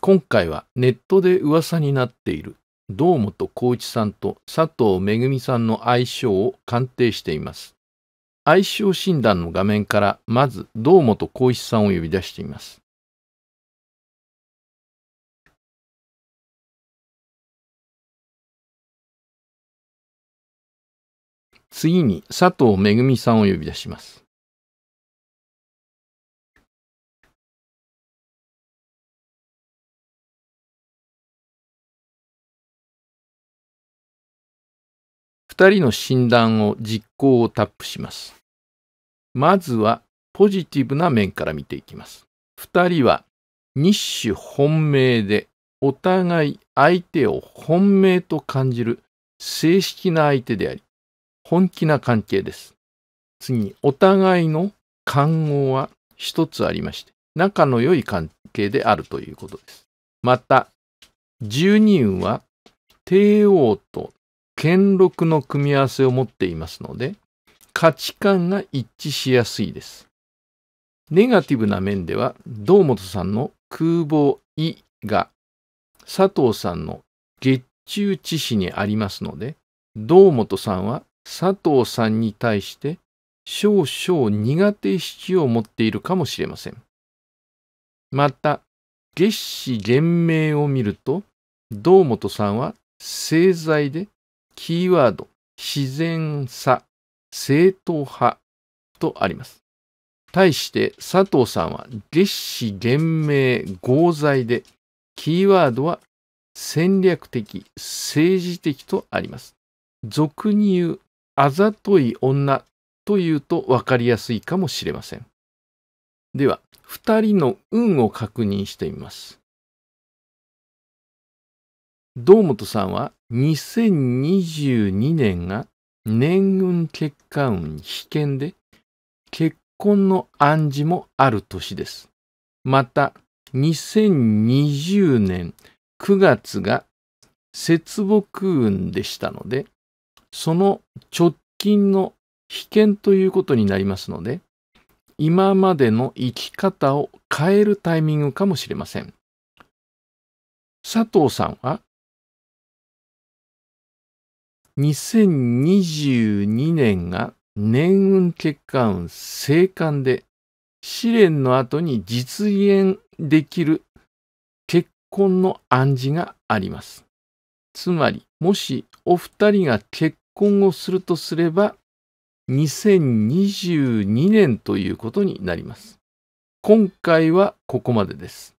今回はネットで噂になっている堂本光一さんと佐藤めぐみさんの相性を鑑定しています。相性診断の画面からまず堂本光一さんを呼び出しています。次に佐藤めぐみさんを呼び出します。二人の診断を実行をタップします。まずはポジティブな面から見ていきます。二人は日種本命でお互い相手を本命と感じる正式な相手であり、本気な関係です。次、お互いの看護は一つありまして、仲の良い関係であるということです。また、十二運は帝王と権力の組み合わせを持っていますので、価値観が一致しやすいです。ネガティブな面では、堂本さんの空房いが佐藤さんの月中知史にありますので、堂本さんは佐藤さんに対して少々苦手意識を持っているかもしれません。また、月始元明を見ると、堂本さんは製材でキーワード、自然さ、正統派とあります。対して佐藤さんは月子厳明合罪で、キーワードは戦略的、政治的とあります。俗に言う、あざとい女というと分かりやすいかもしれません。では、2人の運を確認してみます。堂本さんは2022年が年運結果運危険で結婚の暗示もある年です。また2020年9月が節木運でしたのでその直近の危険ということになりますので今までの生き方を変えるタイミングかもしれません。佐藤さんは2022年が年運結果運生還で試練の後に実現できる結婚の暗示があります。つまり、もしお二人が結婚をするとすれば、2022年ということになります。今回はここまでです。